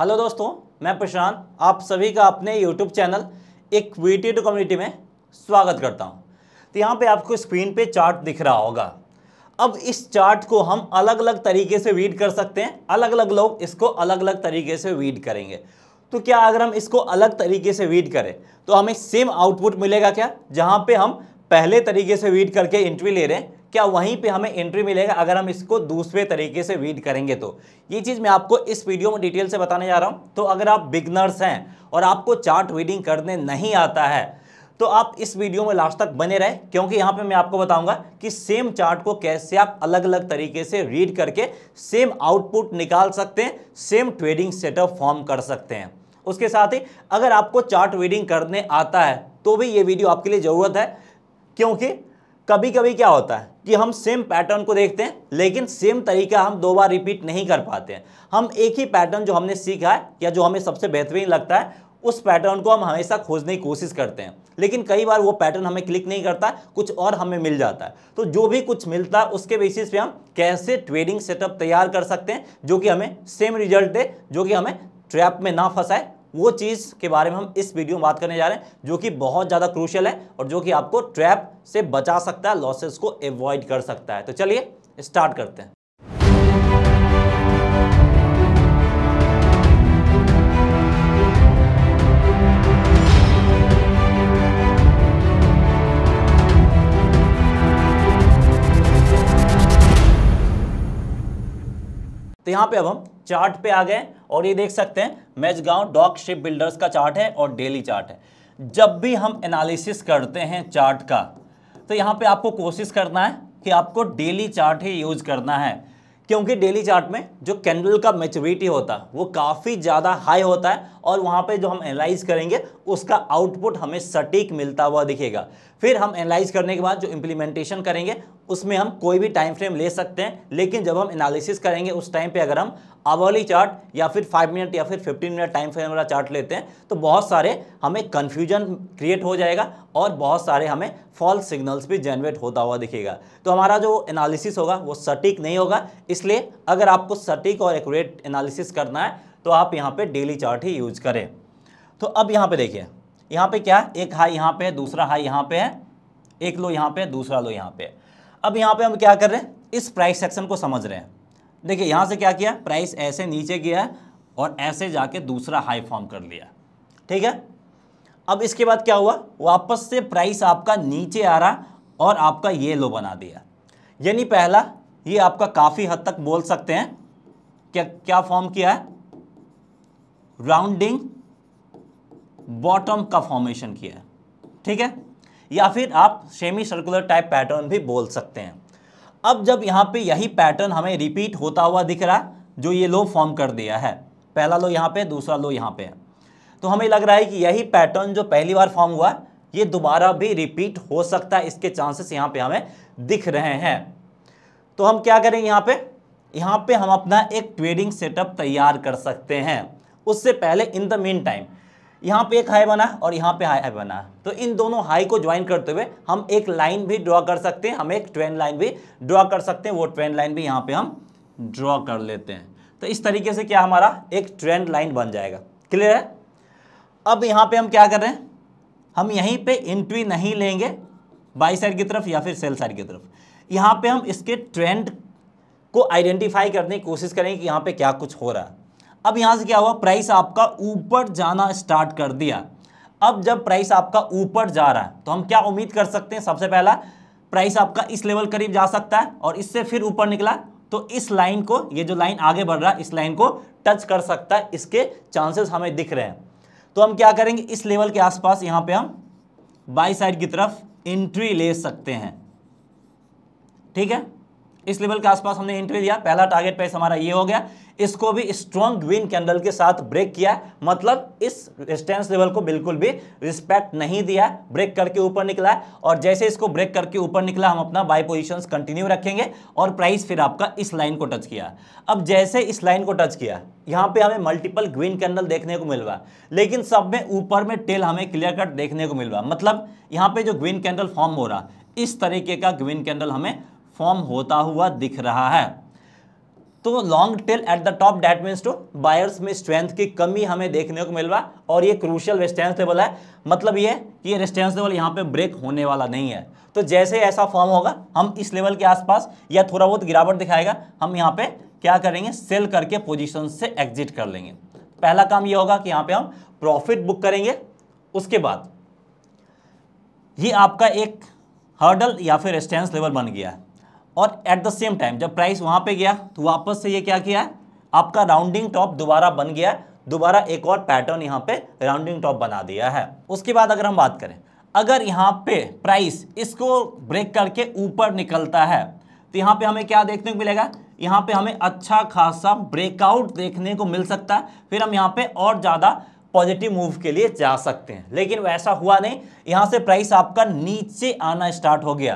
hello दोस्तों मैं प्रशांत आप सभी का अपने यूट्यूब चैनल एक वीटेड कम्युनिटी में स्वागत करता हूं तो यहाँ पे आपको स्क्रीन पे चार्ट दिख रहा होगा अब इस चार्ट को हम अलग अलग तरीके से वीड कर सकते हैं अलग अलग लोग इसको अलग अलग तरीके से वीड करेंगे तो क्या अगर हम इसको अलग तरीके से वीड करें तो हमें सेम आउटपुट मिलेगा क्या जहाँ पर हम पहले तरीके से वीड करके इंट्री ले रहे हैं क्या वहीं पे हमें एंट्री मिलेगा अगर हम इसको दूसरे तरीके से रीड करेंगे तो ये चीज़ मैं आपको इस वीडियो में डिटेल से बताने जा रहा हूँ तो अगर आप बिगनर्स हैं और आपको चार्ट रीडिंग करने नहीं आता है तो आप इस वीडियो में लास्ट तक बने रहें क्योंकि यहाँ पे मैं आपको बताऊंगा कि सेम चार्ट को कैसे आप अलग अलग तरीके से रीड करके सेम आउटपुट निकाल सकते हैं सेम ट्रेडिंग सेटअप फॉर्म कर सकते हैं उसके साथ ही अगर आपको चार्ट रीडिंग करने आता है तो भी ये वीडियो आपके लिए ज़रूरत है क्योंकि कभी कभी क्या होता है कि हम सेम पैटर्न को देखते हैं लेकिन सेम तरीका हम दो बार रिपीट नहीं कर पाते हैं हम एक ही पैटर्न जो हमने सीखा है या जो हमें सबसे बेहतरीन लगता है उस पैटर्न को हम हमेशा खोजने की कोशिश करते हैं लेकिन कई बार वो पैटर्न हमें क्लिक नहीं करता कुछ और हमें मिल जाता है तो जो भी कुछ मिलता है उसके बेसिस पे हम कैसे ट्रेडिंग सेटअप तैयार कर सकते हैं जो कि हमें सेम रिजल्ट दे जो कि हमें ट्रैप में ना फंसाए वो चीज़ के बारे में हम इस वीडियो में बात करने जा रहे हैं जो कि बहुत ज़्यादा क्रूशियल है और जो कि आपको ट्रैप से बचा सकता है लॉसेस को एवॉइड कर सकता है तो चलिए स्टार्ट करते हैं तो यहाँ पे अब हम चार्ट पे आ गए और ये देख सकते हैं मेजगांव डॉक शिप बिल्डर्स का चार्ट है और डेली चार्ट है जब भी हम एनालिसिस करते हैं चार्ट का तो यहाँ पे आपको कोशिश करना है कि आपको डेली चार्ट ही यूज करना है क्योंकि डेली चार्ट में जो कैंडल का मेचोरिटी होता है वो काफ़ी ज़्यादा हाई होता है और वहाँ पे जो हम एनालाइज करेंगे उसका आउटपुट हमें सटीक मिलता हुआ दिखेगा फिर हम एनालाइज करने के बाद जो इम्प्लीमेंटेशन करेंगे उसमें हम कोई भी टाइम फ्रेम ले सकते हैं लेकिन जब हम एनालिसिस करेंगे उस टाइम पे अगर हम अवर्ली चार्ट या फिर फाइव मिनट या फिर फिफ्टीन मिनट टाइम फ्रेम वाला चार्ट लेते हैं तो बहुत सारे हमें कन्फ्यूजन क्रिएट हो जाएगा और बहुत सारे हमें फॉल्स सिग्नल्स भी जनरेट होता हुआ दिखेगा तो हमारा जो एनालिसिस होगा वो सटीक नहीं होगा इसलिए अगर आपको सटीक और एकट एनालिसिस करना है तो आप यहाँ पर डेली चार्ट ही यूज करें तो अब यहाँ पर देखिए यहाँ पे क्या है एक हाई यहाँ पे है दूसरा हाई यहाँ पे है एक लो यहाँ पे है दूसरा लो यहाँ पे है अब यहाँ पे हम क्या कर रहे हैं इस प्राइस सेक्शन को समझ रहे हैं देखिए यहाँ से क्या किया प्राइस ऐसे नीचे गया है और ऐसे जाके दूसरा हाई फॉर्म कर लिया ठीक है अब इसके बाद क्या हुआ वापस से प्राइस आपका नीचे आ रहा और आपका ये लो बना दिया यानी पहला ये आपका काफ़ी हद तक बोल सकते हैं क्या क्या फॉर्म किया है राउंडिंग बॉटम का फॉर्मेशन किया है ठीक है या फिर आप सेमी सर्कुलर टाइप पैटर्न भी बोल सकते हैं अब जब यहाँ पे यही पैटर्न हमें रिपीट होता हुआ दिख रहा है जो ये लो फॉर्म कर दिया है पहला लो यहाँ पे दूसरा लो यहाँ पे है तो हमें लग रहा है कि यही पैटर्न जो पहली बार फॉर्म हुआ ये दोबारा भी रिपीट हो सकता है इसके चांसेस यहाँ पे हमें दिख रहे हैं तो हम क्या करें यहाँ पे यहाँ पे हम अपना एक ट्रेडिंग सेटअप तैयार कर सकते हैं उससे पहले इन द मीन टाइम यहाँ पे एक हाई बना है और यहाँ पे हाई बना है तो इन दोनों हाई को ज्वाइन करते हुए हम एक लाइन भी ड्रॉ कर सकते हैं हम एक ट्रेंड लाइन भी ड्रॉ कर सकते हैं वो ट्रेंड लाइन भी यहाँ पे हम ड्रॉ कर लेते हैं तो इस तरीके से क्या हमारा एक ट्रेंड लाइन बन जाएगा क्लियर है अब यहाँ पे हम क्या कर रहे हैं हम यहीं पर एंट्री नहीं लेंगे बाई साइड की तरफ या फिर सेल साइड की तरफ यहाँ पर हम इसके ट्रेंड को आइडेंटिफाई करने की कोशिश करेंगे कि यहाँ पर क्या कुछ हो रहा है अब यहाँ से क्या हुआ प्राइस आपका ऊपर जाना स्टार्ट कर दिया अब जब प्राइस आपका ऊपर जा रहा है तो हम क्या उम्मीद कर सकते हैं सबसे पहला प्राइस आपका इस लेवल करीब जा सकता है और इससे फिर ऊपर निकला तो इस लाइन को ये जो लाइन आगे बढ़ रहा है इस लाइन को टच कर सकता है इसके चांसेस हमें दिख रहे हैं तो हम क्या करेंगे इस लेवल के आसपास यहाँ पे हम बाई साइड की तरफ एंट्री ले सकते हैं ठीक है इस लेवल के आसपास हमने एंट्री लिया पहला टारगेट प्राइस हमारा ये हो गया इसको भी स्ट्रॉन्ग ग्रीन कैंडल के साथ ब्रेक किया मतलब इस रेजिस्टेंस लेवल को बिल्कुल भी रिस्पेक्ट नहीं दिया ब्रेक करके ऊपर निकला और जैसे इसको ब्रेक करके ऊपर निकला हम अपना बाय पोजिशन कंटिन्यू रखेंगे और प्राइस फिर आपका इस लाइन को टच किया अब जैसे इस लाइन को टच किया यहाँ पे हमें मल्टीपल ग्रीन कैंडल देखने को मिल रहा लेकिन सब में ऊपर में टेल हमें क्लियर कट देखने को मिल रहा मतलब यहाँ पे जो ग्रीन कैंडल फॉर्म हो रहा इस तरीके का ग्रीन कैंडल हमें फॉर्म होता हुआ दिख रहा है तो long tail at the top that means to buyers में स्ट्रेंथ की कमी हमें देखने को मिल रहा है और ये क्रूशियल रेस्टेंस लेवल है मतलब ये कि ये रेस्टेंस लेवल यहाँ पे ब्रेक होने वाला नहीं है तो जैसे ऐसा फॉर्म होगा हम इस लेवल के आसपास या थोड़ा बहुत गिरावट दिखाएगा हम यहाँ पे क्या करेंगे सेल करके पोजिशन से एग्जिट कर लेंगे पहला काम ये होगा कि यहाँ पे हम प्रॉफिट बुक करेंगे उसके बाद ये आपका एक हर्डल या फिर रेस्टेंस लेवल बन गया है और एट द सेम टाइम जब प्राइस वहाँ पे गया तो वापस से ये क्या किया है आपका राउंडिंग टॉप दोबारा बन गया है दोबारा एक और पैटर्न यहाँ पे राउंडिंग टॉप बना दिया है उसके बाद अगर हम बात करें अगर यहाँ पे प्राइस इसको ब्रेक करके ऊपर निकलता है तो यहाँ पे हमें क्या देखने को मिलेगा यहाँ पे हमें अच्छा खासा ब्रेकआउट देखने को मिल सकता है फिर हम यहाँ पे और ज़्यादा पॉजिटिव मूव के लिए जा सकते हैं लेकिन वैसा हुआ नहीं यहाँ से प्राइस आपका नीचे आना स्टार्ट हो गया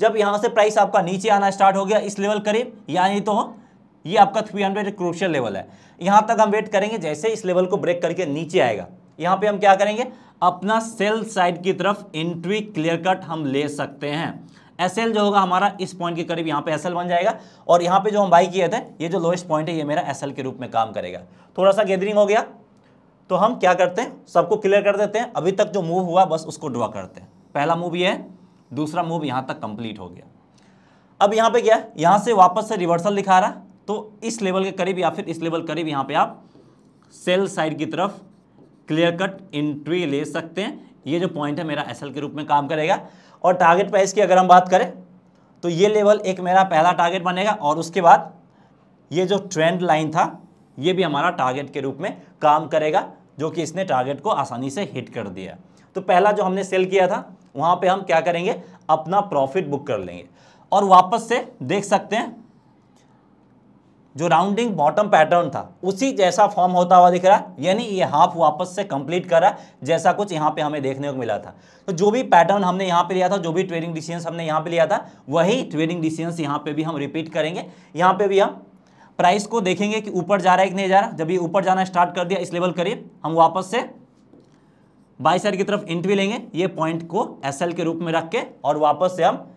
जब यहाँ से प्राइस आपका नीचे आना स्टार्ट हो गया इस लेवल करीब यानी तो ये आपका थ्री हंड्रेड क्रूशल लेवल है यहाँ तक हम वेट करेंगे जैसे इस लेवल को ब्रेक करके नीचे आएगा यहाँ पे हम क्या करेंगे अपना सेल साइड की तरफ एंट्री क्लियर कट हम ले सकते हैं एस जो होगा हमारा इस पॉइंट के करीब यहाँ पे एस बन जाएगा और यहाँ पे जो हम बाई किए थे ये जो लोएस्ट पॉइंट है ये मेरा एस के रूप में काम करेगा थोड़ा सा गैदरिंग हो गया तो हम क्या करते हैं सबको क्लियर कर देते हैं अभी तक जो मूव हुआ बस उसको ड्रॉ करते हैं पहला मूव ये है दूसरा मूव यहाँ तक कंप्लीट हो गया अब यहाँ पे क्या है यहाँ से वापस से रिवर्सल दिखा रहा तो इस लेवल के करीब या फिर इस लेवल करीब यहाँ पे आप सेल साइड की तरफ क्लियर कट इंट्री ले सकते हैं ये जो पॉइंट है मेरा एसएल के रूप में काम करेगा और टारगेट प्राइस की अगर हम बात करें तो ये लेवल एक मेरा पहला टारगेट बनेगा और उसके बाद ये जो ट्रेंड लाइन था ये भी हमारा टारगेट के रूप में काम करेगा जो कि इसने टारगेट को आसानी से हिट कर दिया तो पहला जो हमने सेल किया था वहां पे हम क्या करेंगे अपना प्रॉफिट बुक कर लेंगे और वापस से देख सकते हैं जो राउंडिंग बॉटम पैटर्न था उसी जैसा फॉर्म होता हुआ दिख रहा है यानी ये हाफ वापस से कंप्लीट कर रहा है जैसा कुछ यहाँ पे हमें देखने को मिला था तो जो भी पैटर्न हमने यहाँ पे लिया था जो भी ट्रेडिंग डिसीजन हमने यहाँ पे लिया था वही ट्रेडिंग डिसीजन यहाँ पे भी हम रिपीट करेंगे यहाँ पे भी हम प्राइस को देखेंगे कि ऊपर जा रहा है कि नहीं जा रहा जब ये ऊपर जाना स्टार्ट कर दिया इस लेवल करीब हम वापस से बाई साइड की तरफ इंट भी लेंगे ये पॉइंट को एस के रूप में रख के और वापस से हम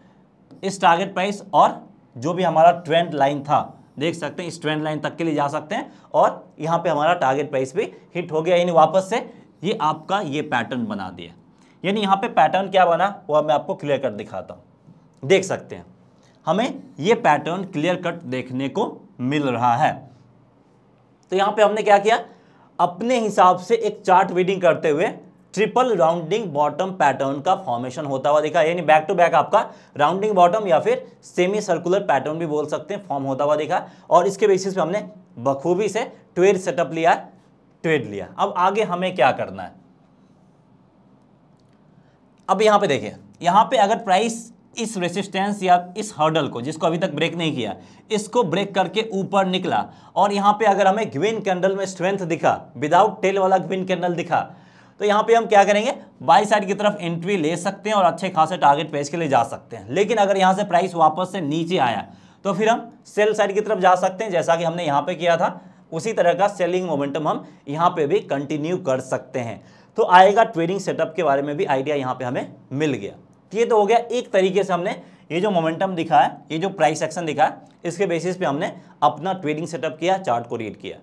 इस टारगेट प्राइस और जो भी हमारा ट्रेंड लाइन था देख सकते हैं इस ट्रेंड लाइन तक के लिए जा सकते हैं और यहाँ पे हमारा टारगेट प्राइस भी हिट हो गया यानी वापस से ये आपका ये पैटर्न बना दिया यानी यहाँ पे पैटर्न क्या बना वो मैं आपको क्लियर कट दिखाता हूँ देख सकते हैं हमें ये पैटर्न क्लियर कट देखने को मिल रहा है तो यहाँ पे हमने क्या किया अपने हिसाब से एक चार्ट रीडिंग करते हुए ट्रिपल राउंडिंग बॉटम पैटर्न का फॉर्मेशन होता हुआ देखा यानी बैक टू बैक आपका राउंडिंग बॉटम या फिर सेमी सर्कुलर पैटर्न भी बोल सकते हैं फॉर्म होता हुआ देखा और इसके बेसिस पे हमने बखूबी से ट्वेड सेटअप लिया ट्वेड लिया अब आगे हमें क्या करना है अब यहाँ पे देखिए यहां पे अगर प्राइस इस रेसिस्टेंस या इस हर्डल को जिसको अभी तक ब्रेक नहीं किया इसको ब्रेक करके ऊपर निकला और यहां पे अगर हमें ग्रीन कैंडल में स्ट्रेंथ दिखा विदाउट टेल वाला ग्विन कैंडल दिखा तो यहाँ पे हम क्या करेंगे बाई साइड की तरफ एंट्री ले सकते हैं और अच्छे खासे टारगेट पेज के लिए जा सकते हैं लेकिन अगर यहाँ से प्राइस वापस से नीचे आया तो फिर हम सेल साइड की तरफ जा सकते हैं जैसा कि हमने यहाँ पे किया था उसी तरह का सेलिंग मोमेंटम हम यहाँ पे भी कंटिन्यू कर सकते हैं तो आएगा ट्रेडिंग सेटअप के बारे में भी आइडिया यहाँ पे हमें मिल गया तो ये तो हो गया एक तरीके से हमने ये जो मोमेंटम दिखा है ये जो प्राइस एक्शन दिखा है इसके बेसिस पे हमने अपना ट्रेडिंग सेटअप किया चार्ट को रीड किया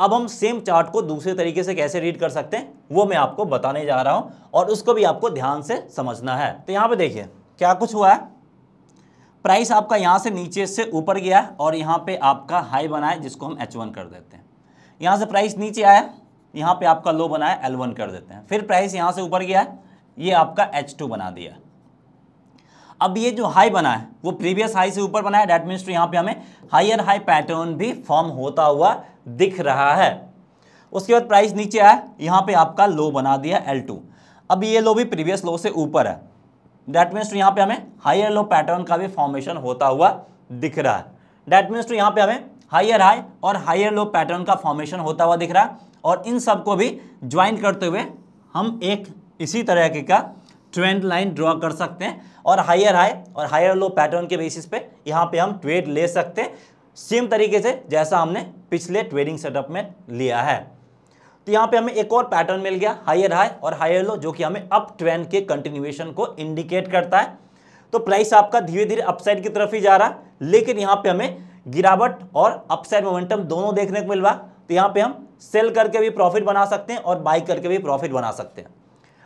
अब हम सेम चार्ट को दूसरे तरीके से कैसे रीड कर सकते हैं वो मैं आपको बताने जा रहा हूं और उसको भी आपको ध्यान से समझना है तो यहां पर देखिए क्या कुछ हुआ है प्राइस आपका यहां से नीचे से ऊपर गया और यहां पे आपका हाई बनाया जिसको हम एच वन कर देते हैं यहां से प्राइस नीचे आया यहां पे आपका लो बनाया एल वन कर देते हैं फिर प्राइस यहां से ऊपर गया ये आपका एच टू बना दिया अब ये जो हाई बना है वो प्रीवियस हाई से ऊपर बना है डेट मीन्स टू यहाँ पे हमें हायर हाई पैटर्न भी फॉर्म होता हुआ दिख रहा है उसके बाद प्राइस नीचे आया यहाँ पे आपका लो बना दिया एल टू अब ये लो भी प्रीवियस लो से ऊपर है डैट मीन्स टू यहाँ पे हमें हायर लो पैटर्न का भी फॉर्मेशन होता हुआ दिख रहा है डैट मीन्स टू यहाँ पे हमें हायर हाई और हायर लो पैटर्न का फॉर्मेशन होता हुआ दिख रहा है और इन सब को भी ज्वाइन करते हुए हम एक इसी तरह के का ट्रेंड लाइन ड्रॉ कर सकते हैं और हायर हाई और हायर लो पैटर्न के बेसिस पे यहाँ पे हम ट्रेड ले सकते हैं सेम तरीके से जैसा हमने पिछले ट्रेडिंग सेटअप में लिया है तो यहाँ पे हमें एक और पैटर्न मिल गया हायर हाई और हायर लो जो कि हमें अप ट्रेंड के कंटिन्यूएशन को इंडिकेट करता है तो प्राइस आपका धीरे धीरे अपसाइड की तरफ ही जा रहा है लेकिन यहाँ पे हमें गिरावट और अपसाइड मोमेंटम दोनों देखने को मिल रहा तो यहाँ पे हम सेल करके भी प्रॉफिट बना सकते हैं और बाई करके भी प्रॉफिट बना सकते हैं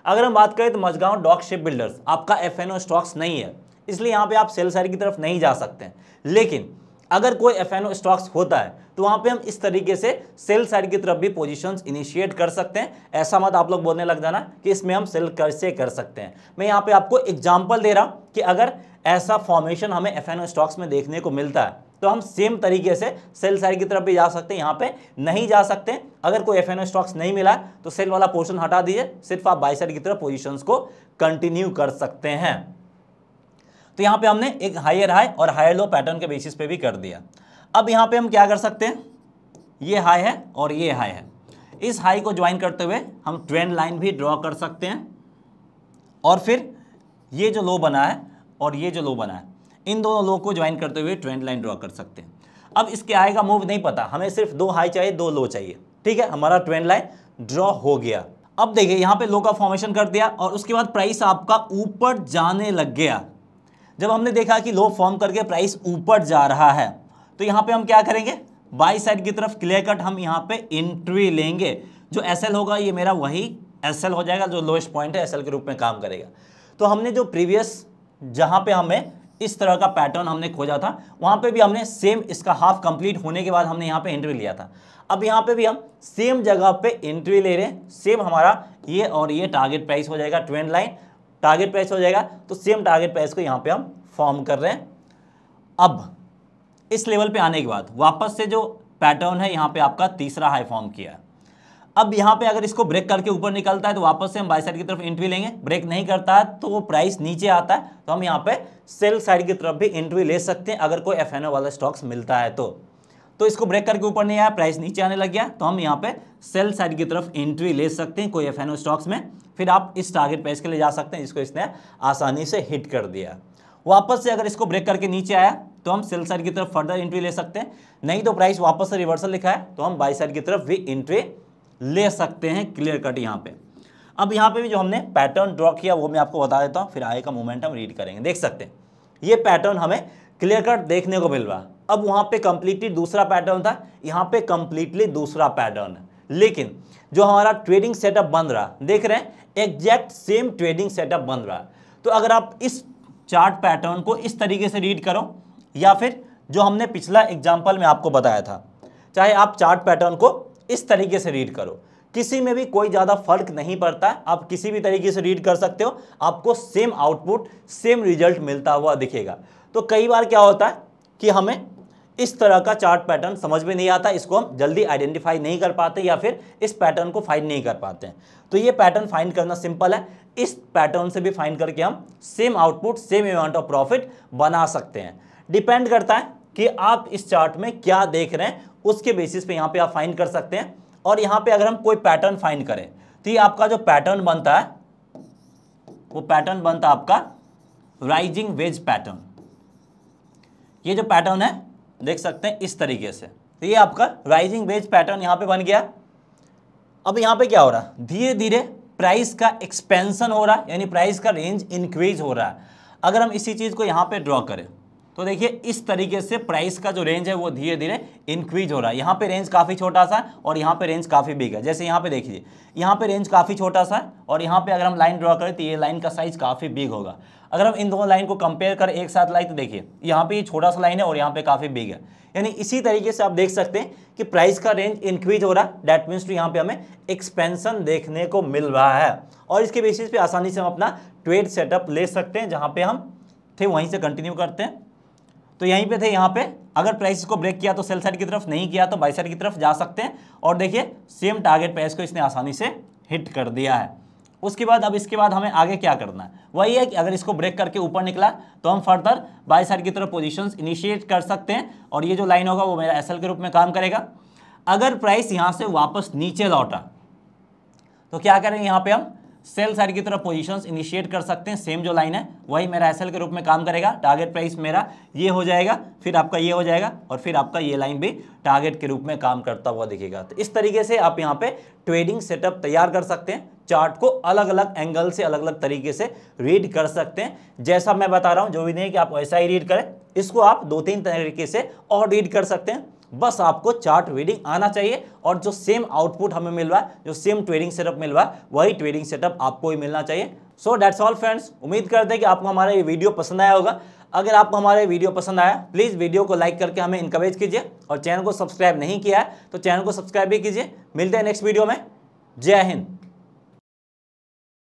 अगर हम बात करें तो मजगांव डॉक शिप बिल्डर्स आपका एफ स्टॉक्स नहीं है इसलिए यहाँ पर आप सेल साइड की तरफ नहीं जा सकते लेकिन अगर कोई एफ स्टॉक्स होता है तो वहाँ पे हम इस तरीके से सेल साइड की तरफ भी पोजीशंस इनिशिएट कर सकते हैं ऐसा मत आप लोग बोलने लग जाना कि इसमें हम सेल कैसे कर सकते हैं मैं यहाँ पे आपको एग्जांपल दे रहा हूँ कि अगर ऐसा फॉर्मेशन हमें एफ स्टॉक्स में देखने को मिलता है तो हम सेम तरीके से सेल साइड की तरफ भी जा सकते हैं यहाँ पे नहीं जा सकते अगर कोई एफ स्टॉक्स नहीं मिला तो सेल वाला पोर्शन हटा दीजिए सिर्फ आप बाई साइड की तरफ पोजिशन को कंटिन्यू कर सकते हैं तो यहाँ पे हमने एक हायर हाई और हायर लो पैटर्न के बेसिस पे भी कर दिया अब यहाँ पे हम क्या कर सकते हैं ये हाई है और ये हाई है इस हाई को ज्वाइन करते हुए हम ट्रेंड लाइन भी ड्रॉ कर सकते हैं और फिर ये जो लो बना है और ये जो लो बना है इन दोनों लो को ज्वाइन करते हुए ट्रेंड लाइन ड्रॉ कर सकते हैं अब इसके हाई का मूव नहीं पता हमें सिर्फ दो हाई चाहिए दो लो चाहिए ठीक है हमारा ट्रेंड लाइन ड्रॉ हो गया अब देखिए यहाँ पे लो का फॉर्मेशन कर दिया और उसके बाद प्राइस आपका ऊपर जाने लग गया जब हमने देखा कि लो फॉर्म करके प्राइस ऊपर जा रहा है तो यहाँ पे हम क्या करेंगे बाई साइड की तरफ क्लियर कट हम यहाँ पे एंट्री लेंगे जो एस होगा ये मेरा वही एस हो जाएगा जो लोएस्ट पॉइंट है एस के रूप में काम करेगा तो हमने जो प्रीवियस जहाँ पे हमें इस तरह का पैटर्न हमने खोजा था वहाँ पे भी हमने सेम इसका हाफ कंप्लीट होने के बाद हमने यहाँ पे एंट्री लिया था अब यहाँ पे भी हम सेम जगह पे एंट्री ले रहे हैं सेम हमारा ये और ये टारगेट प्राइस हो जाएगा ट्रेंड लाइन टारगेट प्राइस हो जाएगा तो सेम टारगेट प्राइस को यहाँ पे हम फॉर्म कर रहे हैं अब इस लेवल पे आने के बाद वापस से जो पैटर्न है यहाँ पे आपका तीसरा हाई फॉर्म किया है अब यहाँ पे अगर इसको ब्रेक करके ऊपर निकलता है तो वापस से हम बाई साइड की तरफ एंट्री लेंगे ब्रेक नहीं करता है तो वो प्राइस नीचे आता है तो हम यहाँ पे सेल साइड की तरफ भी एंट्री ले सकते हैं अगर कोई एफ वाला स्टॉक्स मिलता है तो तो इसको ब्रेक करके ऊपर नहीं आया प्राइस नीचे आने लग गया तो हम यहाँ पे सेल साइड की तरफ एंट्री ले सकते हैं कोई एफ स्टॉक्स में फिर आप इस टारगेट प्राइस के लिए जा सकते हैं इसको इसने आसानी से हिट कर दिया वापस से अगर इसको ब्रेक करके नीचे आया तो हम सेल साइड की तरफ फर्दर एंट्री ले सकते हैं नहीं तो प्राइस वापस से रिवर्सल लिखा है तो हम बाई साइड की तरफ भी एंट्री ले सकते हैं क्लियर कट यहाँ पर अब यहाँ पर भी जो हमने पैटर्न ड्रॉ किया वो मैं आपको बता देता हूँ फिर आए का मोमेंट हम रीड करेंगे देख सकते हैं ये पैटर्न हमें क्लियर कट देखने को मिल रहा अब वहां पे कंप्लीटली दूसरा पैटर्न था यहां पे कंप्लीटली दूसरा पैटर्न लेकिन जो हमारा ट्रेडिंग सेटअप बन रहा देख रहे हैं एग्जैक्ट सेम ट्रेडिंग सेटअप बन रहा तो अगर आप इस चार्ट पैटर्न को इस तरीके से रीड करो या फिर जो हमने पिछला एग्जाम्पल में आपको बताया था चाहे आप चार्ट पैटर्न को इस तरीके से रीड करो किसी में भी कोई ज़्यादा फर्क नहीं पड़ता आप किसी भी तरीके से रीड कर सकते हो आपको सेम आउटपुट सेम रिजल्ट मिलता हुआ दिखेगा तो कई बार क्या होता है कि हमें इस तरह का चार्ट पैटर्न समझ में नहीं आता इसको हम जल्दी आइडेंटिफाई नहीं कर पाते या फिर इस पैटर्न को फाइंड नहीं कर पाते हैं तो ये पैटर्न फाइंड करना सिंपल है इस पैटर्न से भी फाइंड करके हम same output same amount of profit बना सकते हैं डिपेंड करता है कि आप इस चार्ट में क्या देख रहे हैं उसके बेसिस पे यहाँ पे आप फाइंड कर सकते हैं और यहाँ पे अगर हम कोई पैटर्न फाइंड करें तो ये आपका जो पैटर्न बनता है वो पैटर्न बनता है आपका राइजिंग वेज पैटर्न ये जो पैटर्न है देख सकते हैं इस तरीके से तो ये आपका राइजिंग वेज पैटर्न यहाँ पे बन गया अब यहाँ पे क्या हो रहा है धीरे धीरे प्राइस का एक्सपेंशन हो रहा है यानी प्राइस का रेंज इंक्रीज हो रहा है अगर हम इसी चीज़ को यहाँ पे ड्रॉ करें तो देखिए इस तरीके से प्राइस का जो रेंज है वो धीरे धीरे इंक्रीज हो रहा है यहाँ पे रेंज काफ़ी छोटा सा है और यहाँ पे रेंज काफ़ी बिग है जैसे यहाँ पे देखिए यहाँ पे रेंज काफ़ी छोटा सा है और यहाँ पे अगर हम लाइन ड्रॉ करें तो ये लाइन का साइज काफ़ी बिग होगा अगर हम इन दोनों लाइन को कंपेयर कर एक साथ लाइन तो देखिए यहाँ पर ये छोटा सा लाइन है और यहाँ पर काफ़ी बिग है यानी इसी तरीके से आप देख सकते हैं कि प्राइस का रेंज इंक्रीज हो रहा है डैट मीन्स टू यहाँ पर हमें एक्सपेंसन देखने को मिल रहा है और इसके बेसिस पर आसानी से हम अपना ट्रेड सेटअप ले सकते हैं जहाँ पर हम थे वहीं से कंटिन्यू करते हैं तो यहीं पे थे यहाँ पे अगर प्राइस इसको ब्रेक किया तो सेल साइड की तरफ नहीं किया तो बाई साइड की तरफ जा सकते हैं और देखिए सेम टारगेट प्राइस को इसने आसानी से हिट कर दिया है उसके बाद अब इसके बाद हमें आगे क्या करना है वही है कि अगर इसको ब्रेक करके ऊपर निकला तो हम फर्दर बाई साइड की तरफ पोजिशन इनिशिएट कर सकते हैं और ये जो लाइन होगा वो मेरा एस के रूप में काम करेगा अगर प्राइस यहाँ से वापस नीचे लौटा तो क्या करेंगे यहाँ पर हम सेल साइड की तरफ पोजीशंस इनिशिएट कर सकते हैं सेम जो लाइन है वही मेरा एसएल के रूप में काम करेगा टारगेट प्राइस मेरा ये हो जाएगा फिर आपका ये हो जाएगा और फिर आपका ये लाइन भी टारगेट के रूप में काम करता हुआ दिखेगा तो इस तरीके से आप यहाँ पे ट्रेडिंग सेटअप तैयार कर सकते हैं चार्ट को अलग अलग एंगल से अलग अलग तरीके से रीड कर सकते हैं जैसा मैं बता रहा हूँ जो भी नहीं कि आप वैसा ही रीड करें इसको आप दो तीन तरीके से और रीड कर सकते हैं बस आपको चार्ट रीडिंग आना चाहिए और जो सेम आउटपुट हमें मिल रहा है जो सेम ट्रेडिंग सेटअप मिल रहा है वही ट्रेडिंग सेटअप आपको ही मिलना चाहिए सो डैट्स ऑल फ्रेंड्स उम्मीद करते हैं कि आपको हमारा ये वीडियो पसंद आया होगा अगर आपको हमारा वीडियो पसंद आया प्लीज़ वीडियो को लाइक करके हमें इंकरेज कीजिए और चैनल को सब्सक्राइब नहीं किया है तो चैनल को सब्सक्राइब भी कीजिए मिलते हैं नेक्स्ट वीडियो में जय हिंद